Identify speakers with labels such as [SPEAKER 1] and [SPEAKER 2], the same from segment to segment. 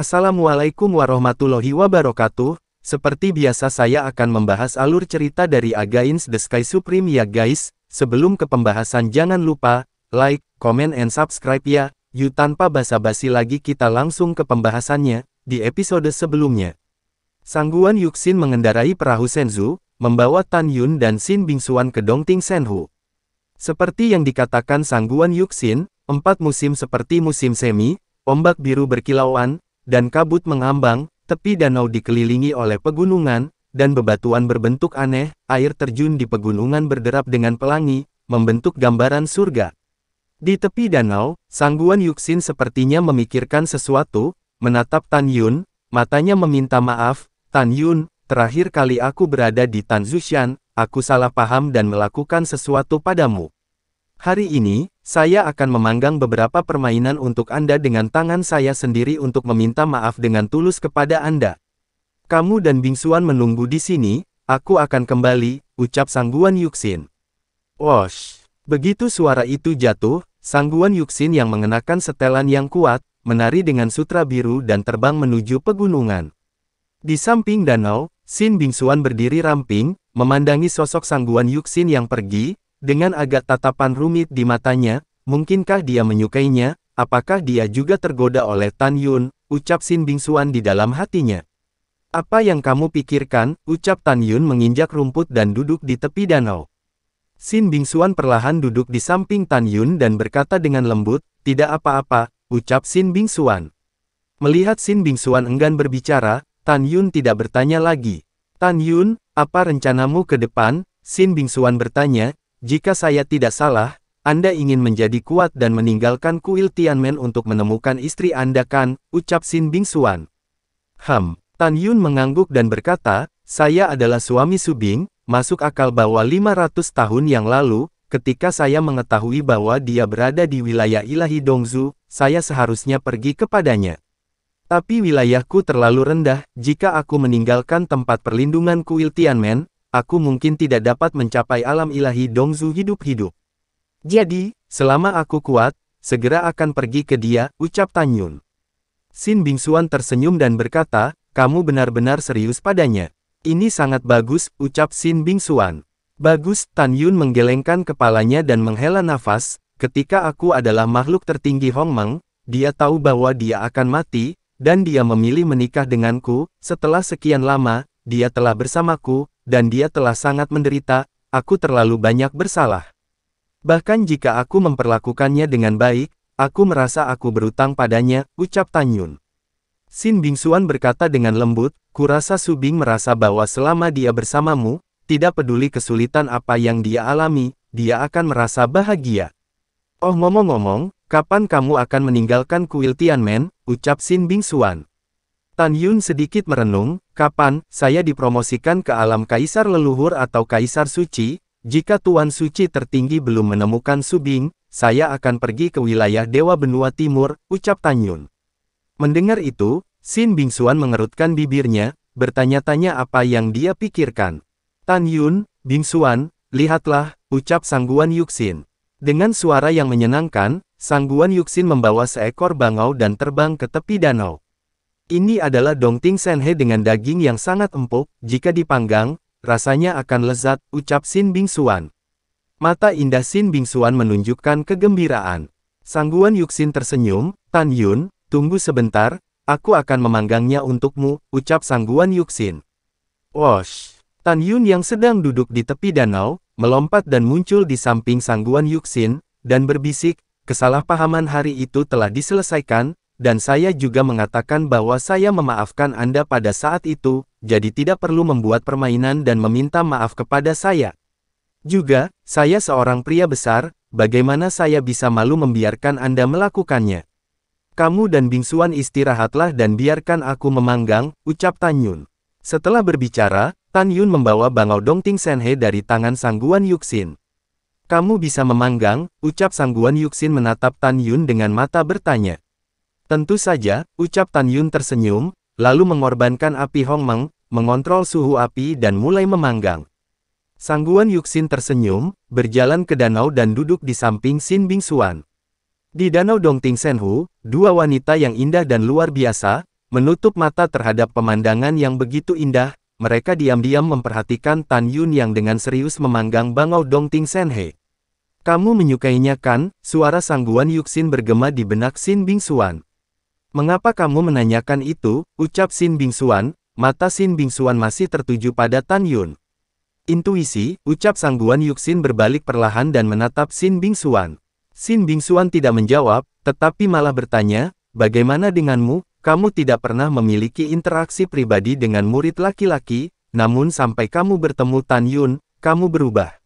[SPEAKER 1] Assalamualaikum warahmatullahi wabarakatuh, seperti biasa saya akan membahas alur cerita dari Against the Sky Supreme ya guys, sebelum ke pembahasan jangan lupa, like, comment and subscribe ya, yuk tanpa basa-basi lagi kita langsung ke pembahasannya, di episode sebelumnya. Sangguan Yuxin mengendarai perahu Senzu, membawa Tan Yun dan Xin Bingsuan ke Dongting Senhu. Seperti yang dikatakan Sangguan Yuxin, empat musim seperti musim semi, ombak biru berkilauan, dan kabut mengambang, tepi danau dikelilingi oleh pegunungan, dan bebatuan berbentuk aneh, air terjun di pegunungan berderap dengan pelangi, membentuk gambaran surga. Di tepi danau, Sangguan Yuxin sepertinya memikirkan sesuatu, menatap Tan Yun, matanya meminta maaf, Tan Yun, terakhir kali aku berada di Tan Zushan, aku salah paham dan melakukan sesuatu padamu. Hari ini, saya akan memanggang beberapa permainan untuk Anda dengan tangan saya sendiri untuk meminta maaf dengan tulus kepada Anda. Kamu dan Bingsuan menunggu di sini, aku akan kembali, ucap Sangguan Yuxin. Wosh! Begitu suara itu jatuh, Sangguan Yuxin yang mengenakan setelan yang kuat, menari dengan sutra biru dan terbang menuju pegunungan. Di samping danau, Sin Bingsuan berdiri ramping, memandangi sosok Sangguan Yuxin yang pergi, dengan agak tatapan rumit di matanya, Mungkinkah dia menyukainya? Apakah dia juga tergoda oleh Tan Yun? Ucap Sin Bingsuan di dalam hatinya. Apa yang kamu pikirkan? Ucap Tan Yun menginjak rumput dan duduk di tepi danau. Sin Bingsuan perlahan duduk di samping Tan Yun dan berkata dengan lembut, tidak apa-apa, ucap Sin Bingsuan. Melihat Sin Bingsuan enggan berbicara, Tan Yun tidak bertanya lagi. Tan Yun, apa rencanamu ke depan? Sin Bingsuan bertanya, jika saya tidak salah, anda ingin menjadi kuat dan meninggalkan kuil Tianmen untuk menemukan istri Anda kan, ucap Xin Bingsuan. Ham, Tan Yun mengangguk dan berkata, saya adalah suami Subing, masuk akal bahwa 500 tahun yang lalu, ketika saya mengetahui bahwa dia berada di wilayah ilahi Dongzu, saya seharusnya pergi kepadanya. Tapi wilayahku terlalu rendah, jika aku meninggalkan tempat perlindungan kuil Tianmen, aku mungkin tidak dapat mencapai alam ilahi Dongzu hidup-hidup. Jadi, selama aku kuat, segera akan pergi ke dia, ucap Tanyun. Sin Bingsuan tersenyum dan berkata, kamu benar-benar serius padanya. Ini sangat bagus, ucap Sin Bingsuan. Bagus, Tan Yun menggelengkan kepalanya dan menghela nafas, ketika aku adalah makhluk tertinggi Hong Meng, dia tahu bahwa dia akan mati, dan dia memilih menikah denganku, setelah sekian lama, dia telah bersamaku, dan dia telah sangat menderita, aku terlalu banyak bersalah. Bahkan jika aku memperlakukannya dengan baik, aku merasa aku berutang padanya, ucap Tan Yun. Sin Bingsuan berkata dengan lembut, kurasa Subing merasa bahwa selama dia bersamamu, tidak peduli kesulitan apa yang dia alami, dia akan merasa bahagia. Oh ngomong-ngomong, kapan kamu akan meninggalkan kuil Tianmen, ucap Sin Bingsuan. Tan Yun sedikit merenung, kapan, saya dipromosikan ke alam kaisar leluhur atau kaisar suci, jika Tuan Suci tertinggi belum menemukan Subing, saya akan pergi ke wilayah Dewa Benua Timur, ucap Tanyun. Mendengar itu, Sin Bingsuan mengerutkan bibirnya, bertanya-tanya apa yang dia pikirkan. Tan Yun, Bingsuan, lihatlah, ucap Sangguan Yuxin. Dengan suara yang menyenangkan, Sangguan Yuxin membawa seekor bangau dan terbang ke tepi danau. Ini adalah dongting senhe dengan daging yang sangat empuk, jika dipanggang, Rasanya akan lezat, ucap Sin Suan. Mata indah Sin Bingxuan menunjukkan kegembiraan. Sangguan Yuxin tersenyum, Tan Yun, tunggu sebentar, aku akan memanggangnya untukmu, ucap Sangguan Yuxin. Wosh! Tan Yun yang sedang duduk di tepi danau, melompat dan muncul di samping Sangguan Yuxin, dan berbisik, kesalahpahaman hari itu telah diselesaikan, dan saya juga mengatakan bahwa saya memaafkan Anda pada saat itu, jadi tidak perlu membuat permainan dan meminta maaf kepada saya. Juga, saya seorang pria besar, bagaimana saya bisa malu membiarkan Anda melakukannya? Kamu dan bingsuan istirahatlah dan biarkan aku memanggang, ucap Tan Yun. Setelah berbicara, Tan Yun membawa Bangau Dongting Senhe dari tangan Sangguan Yuxin. Kamu bisa memanggang, ucap Sangguan Yuxin menatap Tan Yun dengan mata bertanya. Tentu saja, ucap Tan Yun tersenyum, lalu mengorbankan api Hong Meng, mengontrol suhu api dan mulai memanggang. Sangguan Yuxin tersenyum, berjalan ke danau dan duduk di samping Xin Bingxuan. Di danau Dongting Senhu, dua wanita yang indah dan luar biasa, menutup mata terhadap pemandangan yang begitu indah, mereka diam-diam memperhatikan Tan Yun yang dengan serius memanggang bangau Dongting Senhe. Kamu menyukainya kan? Suara sangguan Yuxin bergema di benak Xin Bingxuan. Mengapa kamu menanyakan itu, ucap Xin Bingsuan, mata Xin Bingsuan masih tertuju pada Tan Yun. Intuisi, ucap Sangguan Yuxin berbalik perlahan dan menatap Xin Bingsuan. Xin Bingsuan tidak menjawab, tetapi malah bertanya, bagaimana denganmu, kamu tidak pernah memiliki interaksi pribadi dengan murid laki-laki, namun sampai kamu bertemu Tan Yun, kamu berubah.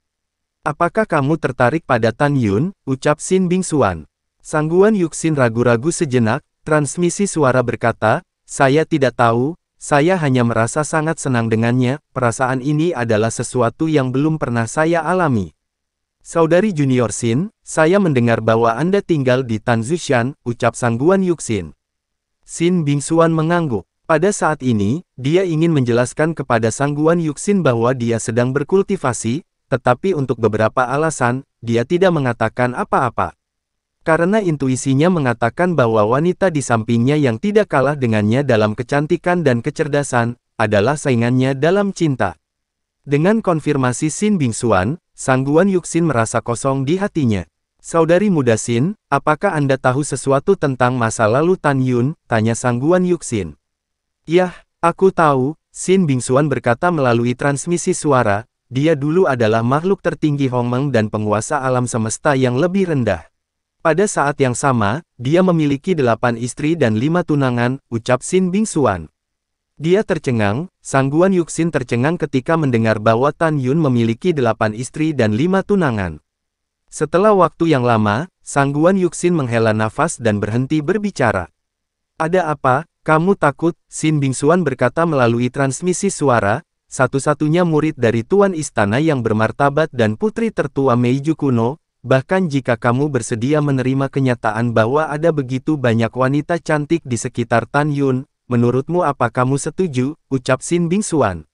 [SPEAKER 1] Apakah kamu tertarik pada Tan Yun, ucap Xin Bingsuan. Sangguan Yuxin ragu-ragu sejenak, Transmisi suara berkata, saya tidak tahu, saya hanya merasa sangat senang dengannya, perasaan ini adalah sesuatu yang belum pernah saya alami. Saudari Junior Sin, saya mendengar bahwa Anda tinggal di Tanzushan, ucap Sangguan Yuxin. Sin Bingsuan mengangguk. Pada saat ini, dia ingin menjelaskan kepada Sangguan Yuxin bahwa dia sedang berkultivasi, tetapi untuk beberapa alasan, dia tidak mengatakan apa-apa karena intuisinya mengatakan bahwa wanita di sampingnya yang tidak kalah dengannya dalam kecantikan dan kecerdasan, adalah saingannya dalam cinta. Dengan konfirmasi Sin Bingsuan, Sangguan Yuxin merasa kosong di hatinya. Saudari muda Sin, apakah Anda tahu sesuatu tentang masa lalu Tan Yun? Tanya Sangguan Yuxin. Yah, aku tahu, Sin Bingsuan berkata melalui transmisi suara, dia dulu adalah makhluk tertinggi Hongmeng dan penguasa alam semesta yang lebih rendah. Pada saat yang sama, dia memiliki delapan istri dan lima tunangan, ucap Xin Bing Dia tercengang, Sangguan Yuxin tercengang ketika mendengar bahwa Tan Yun memiliki delapan istri dan lima tunangan. Setelah waktu yang lama, Sangguan Yuxin menghela nafas dan berhenti berbicara. Ada apa, kamu takut, Xin Bing berkata melalui transmisi suara, satu-satunya murid dari Tuan Istana yang bermartabat dan putri tertua Meiju kuno, Bahkan jika kamu bersedia menerima kenyataan bahwa ada begitu banyak wanita cantik di sekitar Tan Yun, menurutmu apa kamu setuju? Ucap Xin Bing Xuan.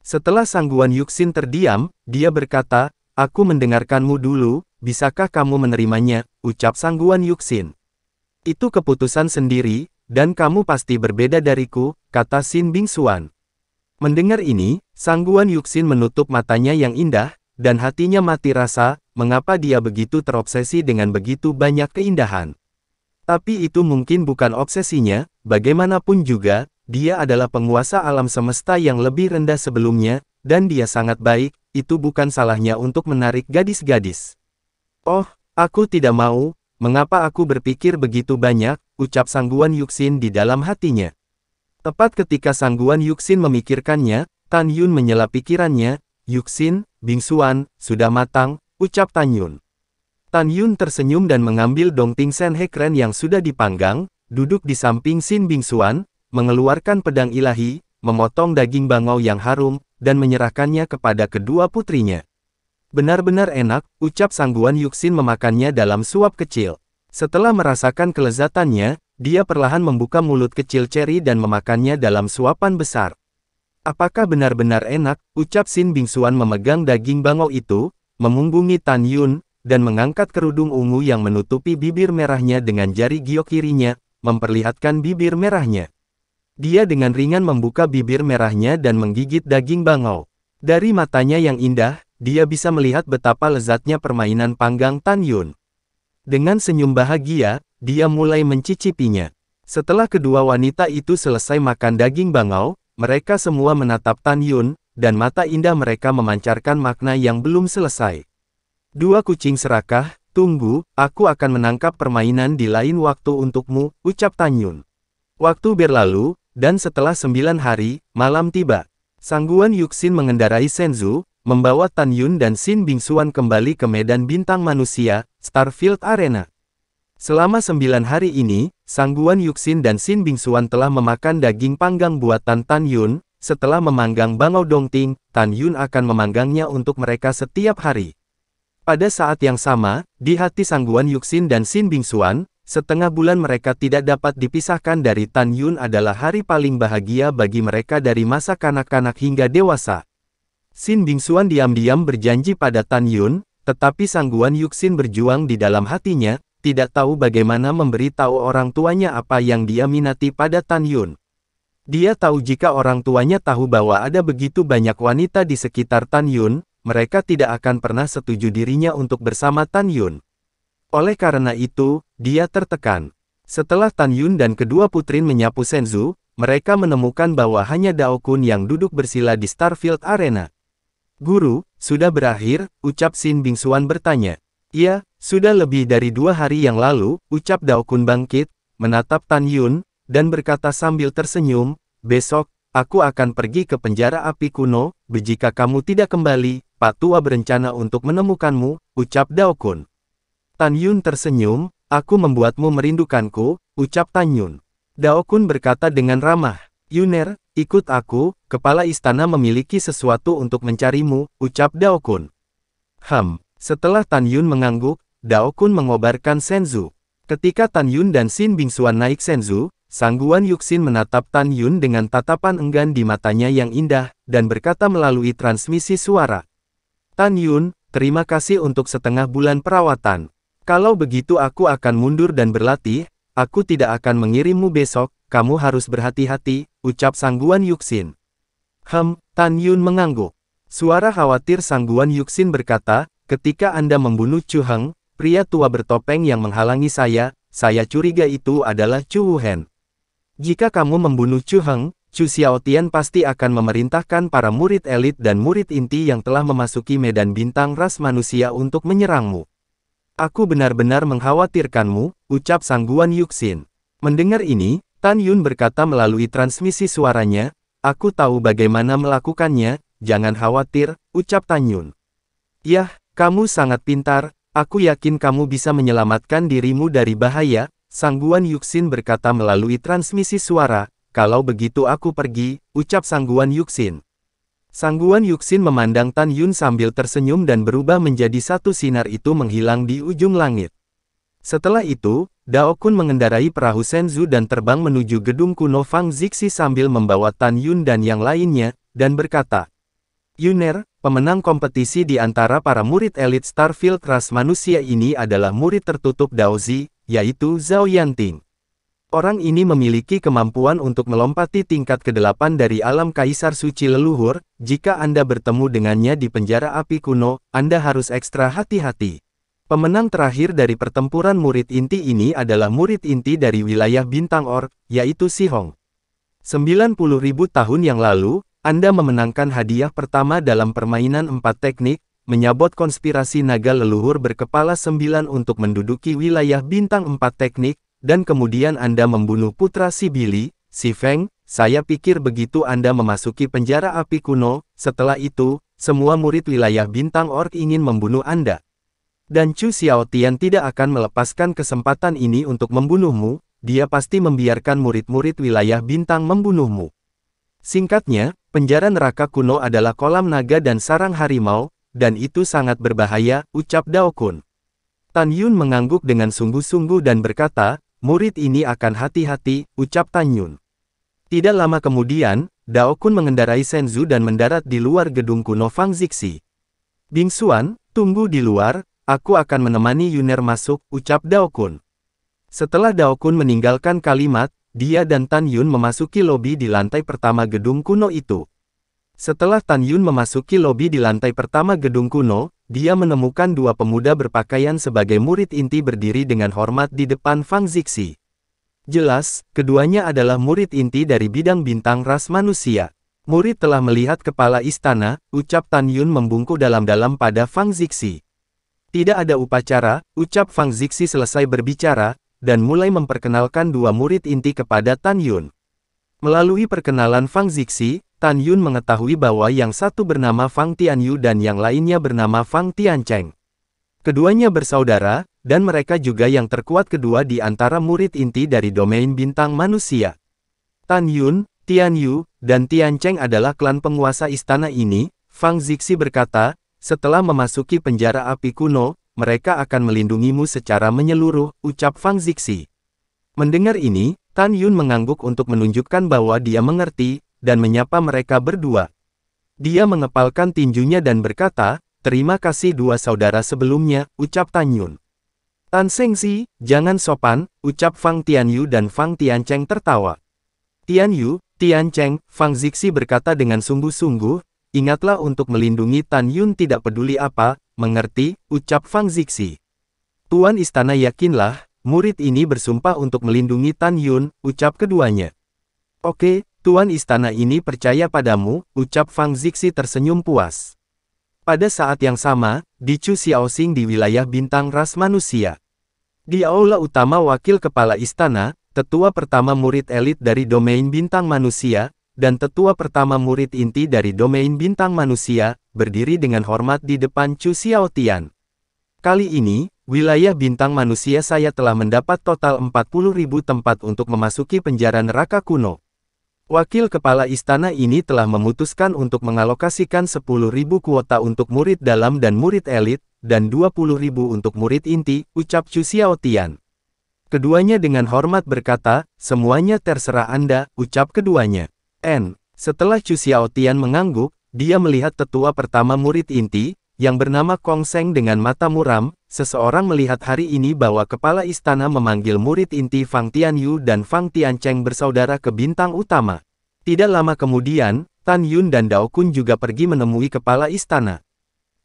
[SPEAKER 1] Setelah sangguan Yuxin terdiam, dia berkata, Aku mendengarkanmu dulu, bisakah kamu menerimanya? Ucap sangguan Yuxin. Itu keputusan sendiri, dan kamu pasti berbeda dariku, kata Xin Bing Xuan. Mendengar ini, sangguan Yuxin menutup matanya yang indah, dan hatinya mati rasa, mengapa dia begitu terobsesi dengan begitu banyak keindahan. Tapi itu mungkin bukan obsesinya, bagaimanapun juga, dia adalah penguasa alam semesta yang lebih rendah sebelumnya, dan dia sangat baik, itu bukan salahnya untuk menarik gadis-gadis. Oh, aku tidak mau, mengapa aku berpikir begitu banyak, ucap sangguan Yuxin di dalam hatinya. Tepat ketika sangguan Yuxin memikirkannya, Tan Yun menyela pikirannya, Yuxin, Bingsuan, sudah matang, ucap Tan Yun. Tan Yun tersenyum dan mengambil Dong dongting Sen Hekren yang sudah dipanggang, duduk di samping Sin Bingsuan, mengeluarkan pedang ilahi, memotong daging bangau yang harum, dan menyerahkannya kepada kedua putrinya. Benar-benar enak, ucap sangguan Yuxin memakannya dalam suap kecil. Setelah merasakan kelezatannya, dia perlahan membuka mulut kecil ceri dan memakannya dalam suapan besar. Apakah benar-benar enak, ucap Sin Bingsuan memegang daging bangau itu, memunggungi Tan Yun, dan mengangkat kerudung ungu yang menutupi bibir merahnya dengan jari giok kirinya, memperlihatkan bibir merahnya. Dia dengan ringan membuka bibir merahnya dan menggigit daging bangau. Dari matanya yang indah, dia bisa melihat betapa lezatnya permainan panggang Tan Yun. Dengan senyum bahagia, dia mulai mencicipinya. Setelah kedua wanita itu selesai makan daging bangau, mereka semua menatap Tan Yun, dan mata indah mereka memancarkan makna yang belum selesai. Dua kucing serakah, tunggu, aku akan menangkap permainan di lain waktu untukmu, ucap Tan Yun. Waktu berlalu, dan setelah sembilan hari, malam tiba. Sangguan Yuxin mengendarai Senzu, membawa Tan Yun dan Xin Bingsuan kembali ke medan bintang manusia, Starfield Arena. Selama sembilan hari ini, Sangguan Yuxin dan Xin Bingsuan telah memakan daging panggang buatan Tan Yun, setelah memanggang Bangau Dongting, Tan Yun akan memanggangnya untuk mereka setiap hari. Pada saat yang sama, di hati Sangguan Yuxin dan Xin Bingsuan, setengah bulan mereka tidak dapat dipisahkan dari Tan Yun adalah hari paling bahagia bagi mereka dari masa kanak-kanak hingga dewasa. Xin Bingsuan diam-diam berjanji pada Tan Yun, tetapi Sangguan Yuxin berjuang di dalam hatinya, tidak tahu bagaimana memberi tahu orang tuanya apa yang dia minati pada Tan Yun. Dia tahu jika orang tuanya tahu bahwa ada begitu banyak wanita di sekitar Tan Yun, mereka tidak akan pernah setuju dirinya untuk bersama Tan Yun. Oleh karena itu, dia tertekan. Setelah Tan Yun dan kedua putri menyapu Senzu, mereka menemukan bahwa hanya Dao Kun yang duduk bersila di Starfield Arena. Guru, sudah berakhir, ucap Sin Bingsuan bertanya. Iya, sudah lebih dari dua hari yang lalu, ucap Daokun bangkit, menatap Tan Yun, dan berkata sambil tersenyum, besok, aku akan pergi ke penjara api kuno, jika kamu tidak kembali, Pak Tua berencana untuk menemukanmu, ucap Daokun. Tan Yun tersenyum, aku membuatmu merindukanku, ucap Tan Yun. Daokun berkata dengan ramah, Yuner, ikut aku, kepala istana memiliki sesuatu untuk mencarimu, ucap Daokun. Ham, setelah Tan Yun mengangguk, Dao Kun mengobarkan Senzu. Ketika Tan Yun dan Xin Bingsuan naik Senzu, Sangguan Yuxin menatap Tan Yun dengan tatapan enggan di matanya yang indah, dan berkata melalui transmisi suara. Tan Yun, terima kasih untuk setengah bulan perawatan. Kalau begitu aku akan mundur dan berlatih, aku tidak akan mengirimmu besok, kamu harus berhati-hati, ucap Sangguan Yuxin. Hem, Tan Yun mengangguk. Suara khawatir Sangguan Yuxin berkata, ketika Anda membunuh Chu Heng, Pria tua bertopeng yang menghalangi saya, saya curiga itu adalah Chu Wuhan. Jika kamu membunuh Chu Heng, Chu Xiaotian pasti akan memerintahkan para murid elit dan murid inti yang telah memasuki medan bintang ras manusia untuk menyerangmu. Aku benar-benar mengkhawatirkanmu, ucap sangguan Yuxin. Mendengar ini, Tan Yun berkata melalui transmisi suaranya, aku tahu bagaimana melakukannya, jangan khawatir, ucap Tan Yun. Yah, kamu sangat pintar, Aku yakin kamu bisa menyelamatkan dirimu dari bahaya, Sangguan Guan Yuxin berkata melalui transmisi suara, kalau begitu aku pergi, ucap Sangguan Guan Yuxin. Sang Yuxin memandang Tan Yun sambil tersenyum dan berubah menjadi satu sinar itu menghilang di ujung langit. Setelah itu, Dao Kun mengendarai perahu Senzu dan terbang menuju gedung kuno Fang Zixi sambil membawa Tan Yun dan yang lainnya, dan berkata, Yuner, Pemenang kompetisi di antara para murid elit Starfield ras manusia ini adalah murid tertutup Daozi, yaitu Zhao Yanting. Orang ini memiliki kemampuan untuk melompati tingkat ke-8 dari alam kaisar suci leluhur, jika Anda bertemu dengannya di penjara api kuno, Anda harus ekstra hati-hati. Pemenang terakhir dari pertempuran murid inti ini adalah murid inti dari wilayah Bintang Or, yaitu Sihong. 90.000 tahun yang lalu, anda memenangkan hadiah pertama dalam permainan empat teknik, menyabot konspirasi naga leluhur berkepala sembilan untuk menduduki wilayah bintang empat teknik, dan kemudian Anda membunuh putra si Billy, si Feng, saya pikir begitu Anda memasuki penjara api kuno, setelah itu, semua murid wilayah bintang ork ingin membunuh Anda. Dan Chu Xiaotian tidak akan melepaskan kesempatan ini untuk membunuhmu, dia pasti membiarkan murid-murid wilayah bintang membunuhmu. Singkatnya, Penjara neraka kuno adalah kolam naga dan sarang harimau, dan itu sangat berbahaya, ucap Dao Kun. Tan Yun mengangguk dengan sungguh-sungguh dan berkata, murid ini akan hati-hati, ucap Tan Yun. Tidak lama kemudian, Dao Kun mengendarai Senzu dan mendarat di luar gedung kuno Fang Zixi. Bing Xuan, tunggu di luar, aku akan menemani Yuner masuk, ucap Dao Kun. Setelah Dao Kun meninggalkan kalimat, dia dan Tan Yun memasuki lobi di lantai pertama gedung kuno itu. Setelah Tan Yun memasuki lobi di lantai pertama gedung kuno, dia menemukan dua pemuda berpakaian sebagai murid inti berdiri dengan hormat di depan Fang Zixi. Jelas, keduanya adalah murid inti dari bidang bintang ras manusia. Murid telah melihat kepala istana, ucap Tan Yun membungkuk dalam-dalam pada Fang Zixi. Tidak ada upacara, ucap Fang Zixi selesai berbicara, dan mulai memperkenalkan dua murid inti kepada Tan Yun. Melalui perkenalan Fang Zixi, Tan Yun mengetahui bahwa yang satu bernama Fang Tianyu dan yang lainnya bernama Fang Tiancheng. Keduanya bersaudara, dan mereka juga yang terkuat kedua di antara murid inti dari domain bintang manusia. Tan Yun, Tianyu, dan Tiancheng adalah klan penguasa istana ini, Fang Zixi berkata, setelah memasuki penjara api kuno, mereka akan melindungimu secara menyeluruh, ucap Fang Zixi. Mendengar ini, Tan Yun mengangguk untuk menunjukkan bahwa dia mengerti, dan menyapa mereka berdua. Dia mengepalkan tinjunya dan berkata, Terima kasih dua saudara sebelumnya, ucap Tan Yun. Tan Si, jangan sopan, ucap Fang Tianyu dan Fang Tian Cheng tertawa. Tianyu, Cheng, Fang Zixi berkata dengan sungguh-sungguh, ingatlah untuk melindungi Tan Yun tidak peduli apa, Mengerti, ucap Fang Zixi. Tuan Istana yakinlah, murid ini bersumpah untuk melindungi Tan Yun, ucap keduanya. Oke, Tuan Istana ini percaya padamu, ucap Fang Zixi tersenyum puas. Pada saat yang sama, di Chu Xiaoxing di wilayah bintang ras manusia. Di aula utama wakil kepala istana, tetua pertama murid elit dari domain bintang manusia, dan tetua pertama murid inti dari domain bintang manusia, berdiri dengan hormat di depan Chu Xiaotian. Kali ini, wilayah bintang manusia saya telah mendapat total ribu tempat untuk memasuki penjara neraka kuno. Wakil Kepala Istana ini telah memutuskan untuk mengalokasikan ribu kuota untuk murid dalam dan murid elit, dan ribu untuk murid inti, ucap Chu Xiaotian. Keduanya dengan hormat berkata, semuanya terserah Anda, ucap keduanya. N. Setelah Chu Xiaotian mengangguk, dia melihat tetua pertama murid inti, yang bernama Kong Seng dengan mata muram, seseorang melihat hari ini bahwa kepala istana memanggil murid inti Fang Tianyu dan Fang Tiancheng bersaudara ke bintang utama. Tidak lama kemudian, Tan Yun dan Dao Kun juga pergi menemui kepala istana.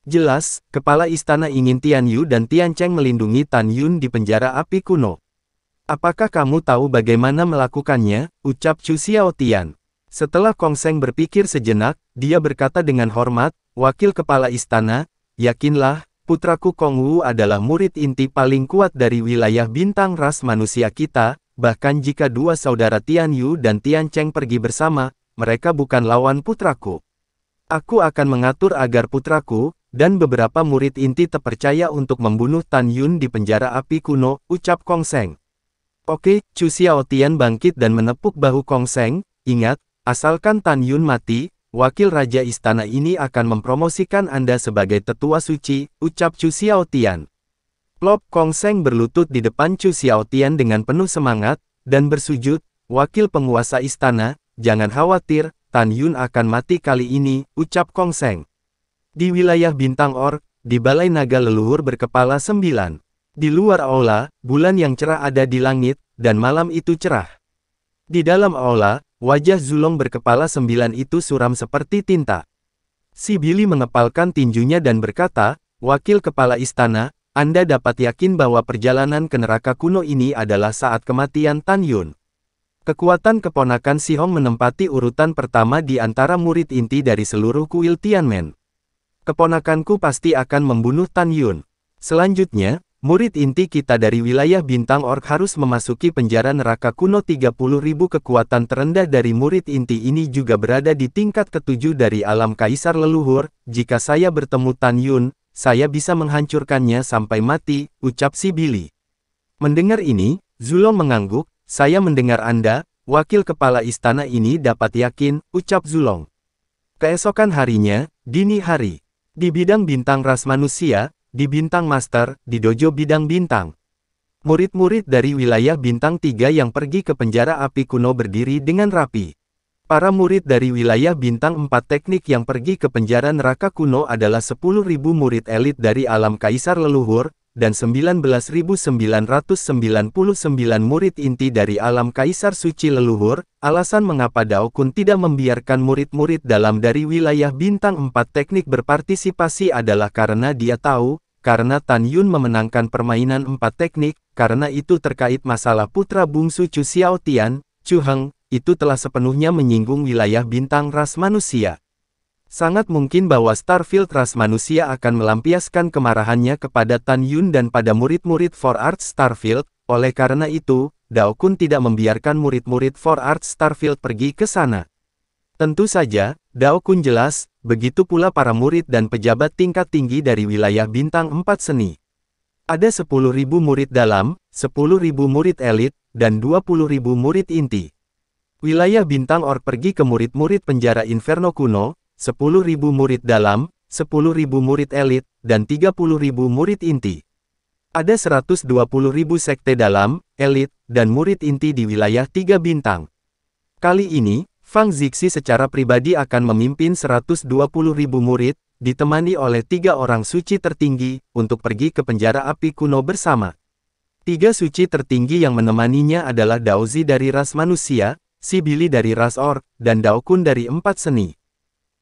[SPEAKER 1] Jelas, kepala istana ingin Tianyu dan Tiancheng melindungi Tan Yun di penjara api kuno. Apakah kamu tahu bagaimana melakukannya? ucap Chu Xiaotian. Setelah Kong Seng berpikir sejenak, dia berkata dengan hormat, Wakil Kepala Istana, yakinlah, putraku Kong Wu adalah murid inti paling kuat dari wilayah bintang ras manusia kita, bahkan jika dua saudara Tian Yu dan Tian Cheng pergi bersama, mereka bukan lawan putraku. Aku akan mengatur agar putraku, dan beberapa murid inti terpercaya untuk membunuh Tan Yun di penjara api kuno, ucap Kong Seng. Oke, Chu Xiao bangkit dan menepuk bahu Kong Seng, ingat, Asalkan Tan Yun mati, wakil raja istana ini akan mempromosikan Anda sebagai tetua suci, ucap Chu Xiaotian. Plop Kong Seng berlutut di depan Chu Xiaotian dengan penuh semangat, dan bersujud, wakil penguasa istana, jangan khawatir, Tan Yun akan mati kali ini, ucap Kong Seng. Di wilayah Bintang or, di Balai Naga Leluhur berkepala sembilan. Di luar aula, bulan yang cerah ada di langit, dan malam itu cerah. Di dalam aula, Wajah Zulong berkepala sembilan itu suram seperti tinta. Si Billy mengepalkan tinjunya dan berkata, Wakil Kepala Istana, Anda dapat yakin bahwa perjalanan ke neraka kuno ini adalah saat kematian Tan Yun. Kekuatan keponakan Si Hong menempati urutan pertama di antara murid inti dari seluruh kuil Tianmen. Keponakanku pasti akan membunuh Tan Yun. Selanjutnya, Murid inti kita dari wilayah Bintang Ork harus memasuki penjara neraka kuno 30.000 kekuatan terendah dari murid inti ini juga berada di tingkat ketujuh dari alam kaisar leluhur, jika saya bertemu Tan Yun, saya bisa menghancurkannya sampai mati, ucap si Billy. Mendengar ini, Zulong mengangguk, saya mendengar Anda, wakil kepala istana ini dapat yakin, ucap Zulong. Keesokan harinya, dini hari, di bidang bintang ras manusia, di Bintang Master, di Dojo Bidang Bintang. Murid-murid dari wilayah Bintang 3 yang pergi ke penjara api kuno berdiri dengan rapi. Para murid dari wilayah bintang 4 teknik yang pergi ke penjara neraka kuno adalah 10.000 murid elit dari alam kaisar leluhur, dan 19.999 murid inti dari alam Kaisar Suci Leluhur, alasan mengapa Dao Kun tidak membiarkan murid-murid dalam dari wilayah bintang 4 teknik berpartisipasi adalah karena dia tahu, karena Tan Yun memenangkan permainan 4 teknik, karena itu terkait masalah putra bungsu Chu Tian, Chu Heng, itu telah sepenuhnya menyinggung wilayah bintang ras manusia. Sangat mungkin bahwa Starfield ras manusia akan melampiaskan kemarahannya kepada Tan Yun dan pada murid-murid For Art Starfield, oleh karena itu, Dao Kun tidak membiarkan murid-murid For Art Starfield pergi ke sana. Tentu saja, Dao Kun jelas, begitu pula para murid dan pejabat tingkat tinggi dari wilayah bintang 4 seni. Ada 10.000 murid dalam, 10.000 murid elit, dan 20.000 murid inti. Wilayah bintang Or pergi ke murid-murid penjara Inferno kuno, 10.000 murid dalam, sepuluh ribu murid elit, dan tiga puluh ribu murid inti. Ada seratus dua puluh ribu sekte dalam, elit, dan murid inti di wilayah tiga bintang. Kali ini, Fang Zixi secara pribadi akan memimpin seratus dua puluh ribu murid, ditemani oleh tiga orang suci tertinggi, untuk pergi ke penjara api kuno bersama. Tiga suci tertinggi yang menemaninya adalah Daozi dari ras manusia, Sibili dari ras Orc, dan Daokun dari empat seni.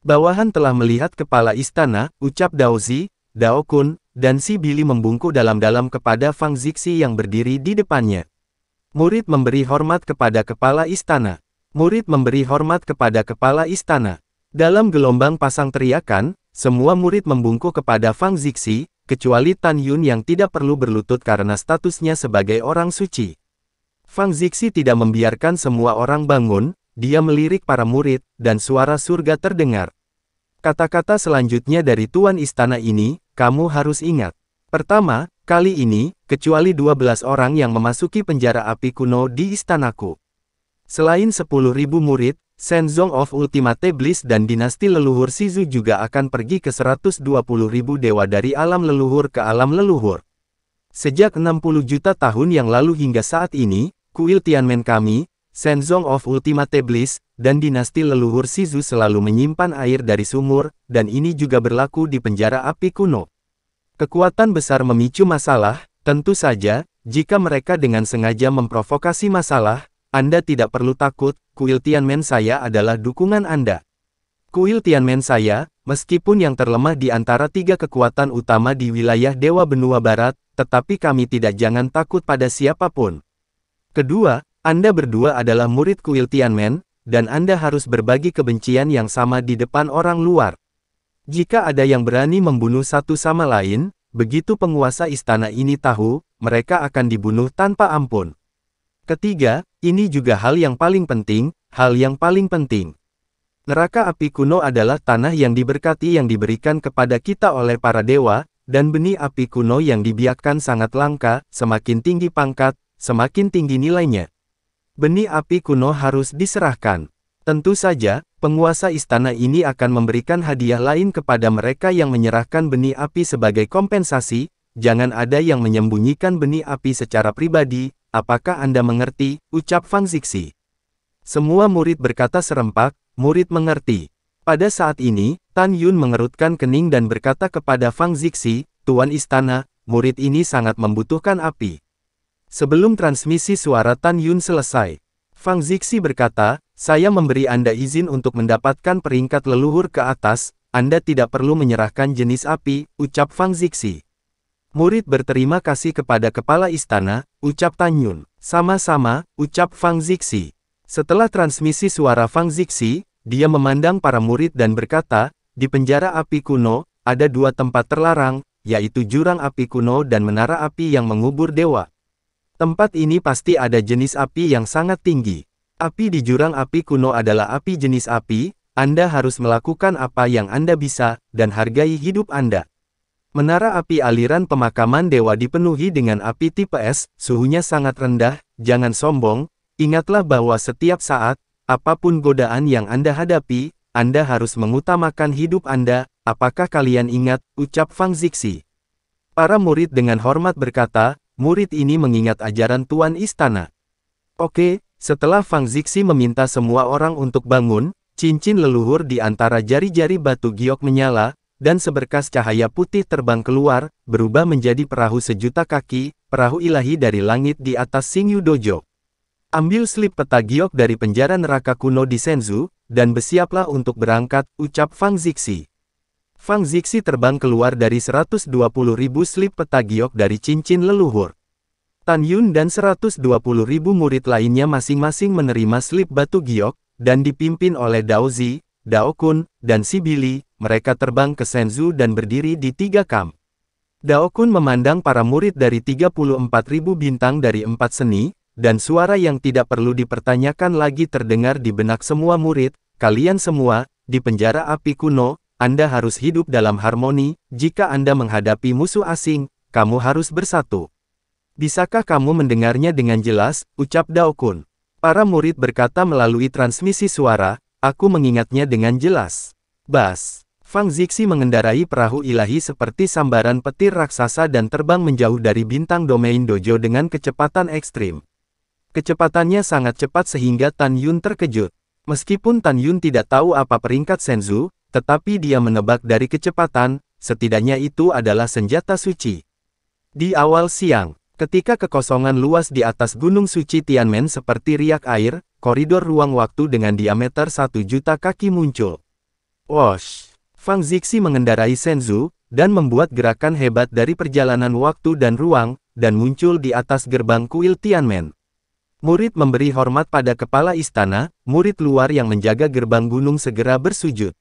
[SPEAKER 1] Bawahan telah melihat kepala istana, ucap Daozi, Dao Kun, dan si Billy membungkuk dalam-dalam kepada Fang Zixi yang berdiri di depannya. Murid memberi hormat kepada kepala istana. Murid memberi hormat kepada kepala istana. Dalam gelombang pasang teriakan, semua murid membungkuk kepada Fang Zixi, kecuali Tan Yun yang tidak perlu berlutut karena statusnya sebagai orang suci. Fang Zixi tidak membiarkan semua orang bangun, dia melirik para murid, dan suara surga terdengar. Kata-kata selanjutnya dari Tuan Istana ini, kamu harus ingat. Pertama, kali ini, kecuali 12 orang yang memasuki penjara api kuno di istanaku. Selain 10.000 murid, Senzong of Ultimate Bliss dan dinasti leluhur Sizu juga akan pergi ke 120.000 dewa dari alam leluhur ke alam leluhur. Sejak 60 juta tahun yang lalu hingga saat ini, kuil Tianmen kami, Senzong of Ultimate Bliss, dan dinasti leluhur Sizu selalu menyimpan air dari sumur, dan ini juga berlaku di penjara api kuno. Kekuatan besar memicu masalah, tentu saja, jika mereka dengan sengaja memprovokasi masalah, Anda tidak perlu takut, kuil Tianmen saya adalah dukungan Anda. Kuil Tianmen saya, meskipun yang terlemah di antara tiga kekuatan utama di wilayah Dewa Benua Barat, tetapi kami tidak jangan takut pada siapapun. Kedua, anda berdua adalah murid kuil Tianmen, dan Anda harus berbagi kebencian yang sama di depan orang luar. Jika ada yang berani membunuh satu sama lain, begitu penguasa istana ini tahu, mereka akan dibunuh tanpa ampun. Ketiga, ini juga hal yang paling penting, hal yang paling penting. Neraka api kuno adalah tanah yang diberkati yang diberikan kepada kita oleh para dewa, dan benih api kuno yang dibiakkan sangat langka, semakin tinggi pangkat, semakin tinggi nilainya benih api kuno harus diserahkan. Tentu saja, penguasa istana ini akan memberikan hadiah lain kepada mereka yang menyerahkan benih api sebagai kompensasi, jangan ada yang menyembunyikan benih api secara pribadi, apakah Anda mengerti, ucap Fang Zixi. Semua murid berkata serempak, murid mengerti. Pada saat ini, Tan Yun mengerutkan kening dan berkata kepada Fang Zixi, Tuan Istana, murid ini sangat membutuhkan api. Sebelum transmisi suara Tan Yun selesai, Fang Zixi berkata, saya memberi Anda izin untuk mendapatkan peringkat leluhur ke atas, Anda tidak perlu menyerahkan jenis api, ucap Fang Zixi. Murid berterima kasih kepada kepala istana, ucap Tan Yun. Sama-sama, ucap Fang Zixi. Setelah transmisi suara Fang Zixi, dia memandang para murid dan berkata, di penjara api kuno, ada dua tempat terlarang, yaitu jurang api kuno dan menara api yang mengubur dewa. Tempat ini pasti ada jenis api yang sangat tinggi. Api di jurang api kuno adalah api jenis api, Anda harus melakukan apa yang Anda bisa, dan hargai hidup Anda. Menara api aliran pemakaman dewa dipenuhi dengan api tipe S, suhunya sangat rendah, jangan sombong, ingatlah bahwa setiap saat, apapun godaan yang Anda hadapi, Anda harus mengutamakan hidup Anda, apakah kalian ingat, ucap Fang Zixi. Para murid dengan hormat berkata, Murid ini mengingat ajaran Tuan Istana. Oke, setelah Fang Zixi meminta semua orang untuk bangun, cincin leluhur di antara jari-jari batu giok menyala, dan seberkas cahaya putih terbang keluar, berubah menjadi perahu sejuta kaki, perahu ilahi dari langit di atas Singyu Dojo. Ambil slip peta giok dari penjara neraka kuno di Senzu, dan bersiaplah untuk berangkat, ucap Fang Zixi. Fang Zixi terbang keluar dari 120.000 slip peta giok dari cincin leluhur. Tan Yun dan 120.000 murid lainnya masing-masing menerima slip batu giok, dan dipimpin oleh Dao Zi, Dao Kun, dan Si Bili. mereka terbang ke Senzu dan berdiri di tiga kamp. Dao Kun memandang para murid dari 34.000 bintang dari empat seni, dan suara yang tidak perlu dipertanyakan lagi terdengar di benak semua murid, kalian semua, di penjara api kuno, anda harus hidup dalam harmoni, jika Anda menghadapi musuh asing, kamu harus bersatu. Bisakah kamu mendengarnya dengan jelas, ucap Dao Kun. Para murid berkata melalui transmisi suara, aku mengingatnya dengan jelas. Bas. Fang Zixi mengendarai perahu ilahi seperti sambaran petir raksasa dan terbang menjauh dari bintang domain dojo dengan kecepatan ekstrim. Kecepatannya sangat cepat sehingga Tan Yun terkejut. Meskipun Tan Yun tidak tahu apa peringkat Senzu, tetapi dia menebak dari kecepatan, setidaknya itu adalah senjata suci. Di awal siang, ketika kekosongan luas di atas Gunung Suci Tianmen seperti riak air, koridor ruang waktu dengan diameter satu juta kaki muncul. Wash! Fang Zixi mengendarai Senzu, dan membuat gerakan hebat dari perjalanan waktu dan ruang, dan muncul di atas gerbang kuil Tianmen. Murid memberi hormat pada kepala istana, murid luar yang menjaga gerbang gunung segera bersujud.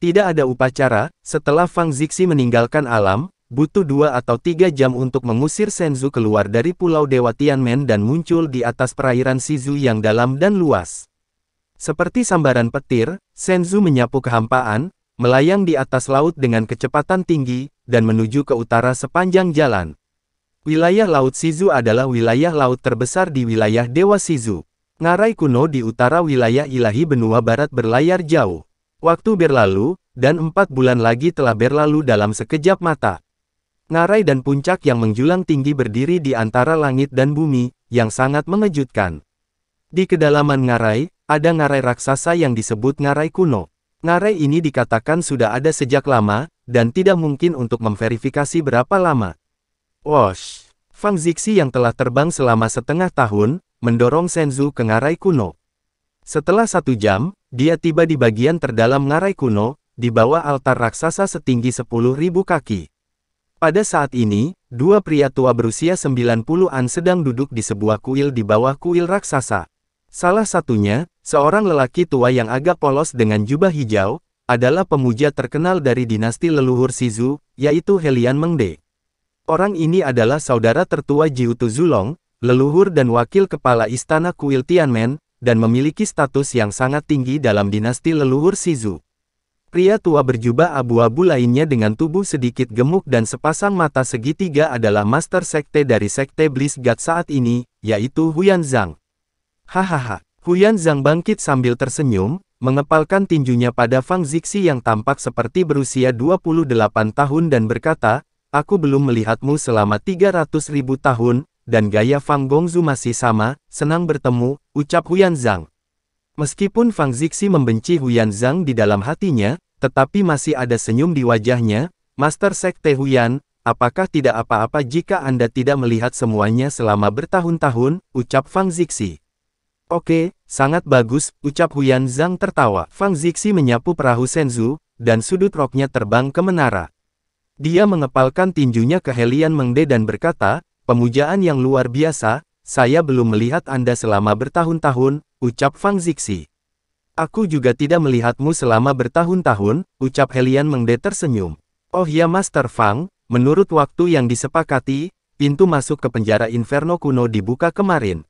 [SPEAKER 1] Tidak ada upacara, setelah Fang Zixi meninggalkan alam, butuh dua atau tiga jam untuk mengusir Senzu keluar dari Pulau Dewa Tianmen dan muncul di atas perairan Shizu yang dalam dan luas. Seperti sambaran petir, Senzu menyapu kehampaan, melayang di atas laut dengan kecepatan tinggi, dan menuju ke utara sepanjang jalan. Wilayah Laut Shizu adalah wilayah laut terbesar di wilayah Dewa Shizu. Ngarai kuno di utara wilayah ilahi benua barat berlayar jauh. Waktu berlalu, dan empat bulan lagi telah berlalu dalam sekejap mata. Ngarai dan puncak yang menjulang tinggi berdiri di antara langit dan bumi, yang sangat mengejutkan. Di kedalaman ngarai, ada ngarai raksasa yang disebut ngarai kuno. Ngarai ini dikatakan sudah ada sejak lama, dan tidak mungkin untuk memverifikasi berapa lama. Wash! Fang Zixi yang telah terbang selama setengah tahun, mendorong Senzu ke ngarai kuno. Setelah satu jam, dia tiba di bagian terdalam ngarai kuno, di bawah altar raksasa setinggi 10.000 kaki. Pada saat ini, dua pria tua berusia 90-an sedang duduk di sebuah kuil di bawah kuil raksasa. Salah satunya, seorang lelaki tua yang agak polos dengan jubah hijau, adalah pemuja terkenal dari dinasti leluhur Sizu, yaitu Helian Mengde. Orang ini adalah saudara tertua Jiutu Zulong, leluhur dan wakil kepala istana kuil Tianmen, dan memiliki status yang sangat tinggi dalam dinasti leluhur Sizu. Pria tua berjubah abu-abu lainnya dengan tubuh sedikit gemuk dan sepasang mata segitiga adalah master sekte dari sekte Bliss God saat ini, yaitu Huyan Zhang. Hahaha, Huyan Zhang bangkit sambil tersenyum, mengepalkan tinjunya pada Fang Zixi yang tampak seperti berusia 28 tahun dan berkata, Aku belum melihatmu selama 300 ribu tahun, dan gaya Fang Gongzu masih sama, senang bertemu, ucap Huyan Zhang. Meskipun Fang Zixi membenci Huyan Zhang di dalam hatinya, tetapi masih ada senyum di wajahnya, Master Sekte Huyan, apakah tidak apa-apa jika Anda tidak melihat semuanya selama bertahun-tahun, ucap Fang Zixi. Oke, sangat bagus, ucap Huyan Zhang tertawa. Fang Zixi menyapu perahu Senzu, dan sudut roknya terbang ke menara. Dia mengepalkan tinjunya ke Helian Mengde dan berkata, Pemujaan yang luar biasa, saya belum melihat Anda selama bertahun-tahun, ucap Fang Zixi. Aku juga tidak melihatmu selama bertahun-tahun, ucap Helian Mengde tersenyum. Oh ya Master Fang, menurut waktu yang disepakati, pintu masuk ke penjara Inferno kuno dibuka kemarin.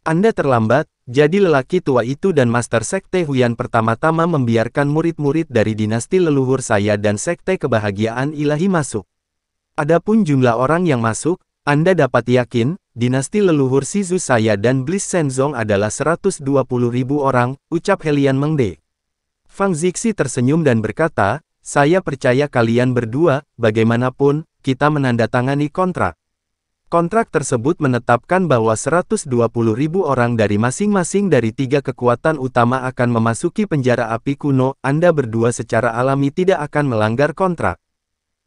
[SPEAKER 1] Anda terlambat, jadi lelaki tua itu dan Master Sekte Huyan pertama-tama membiarkan murid-murid dari dinasti leluhur saya dan Sekte Kebahagiaan Ilahi masuk. Adapun jumlah orang yang masuk, anda dapat yakin, dinasti leluhur Sizu saya dan Bliss Senzong adalah 120 ribu orang, ucap Helian Mengde. Fang Zixi tersenyum dan berkata, saya percaya kalian berdua, bagaimanapun, kita menandatangani kontrak. Kontrak tersebut menetapkan bahwa 120 ribu orang dari masing-masing dari tiga kekuatan utama akan memasuki penjara api kuno, Anda berdua secara alami tidak akan melanggar kontrak.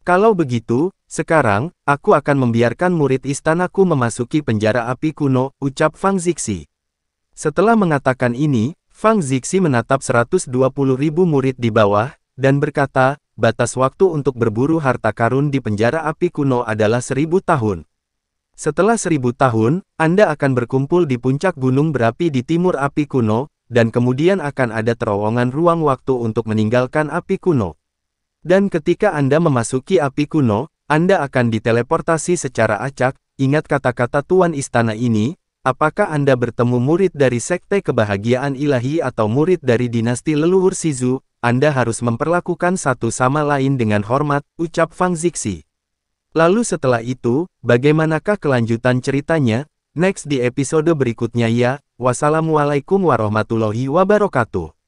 [SPEAKER 1] Kalau begitu, sekarang, aku akan membiarkan murid istanaku memasuki penjara api kuno, ucap Fang Zixi. Setelah mengatakan ini, Fang Zixi menatap 120 ribu murid di bawah, dan berkata, batas waktu untuk berburu harta karun di penjara api kuno adalah seribu tahun. Setelah seribu tahun, Anda akan berkumpul di puncak gunung berapi di timur api kuno, dan kemudian akan ada terowongan ruang waktu untuk meninggalkan api kuno. Dan ketika Anda memasuki api kuno, Anda akan diteleportasi secara acak, ingat kata-kata Tuan Istana ini, apakah Anda bertemu murid dari Sekte Kebahagiaan Ilahi atau murid dari dinasti leluhur Sizu, Anda harus memperlakukan satu sama lain dengan hormat, ucap Fang Zixi. Lalu setelah itu, bagaimanakah kelanjutan ceritanya? Next di episode berikutnya ya, wassalamualaikum warahmatullahi wabarakatuh.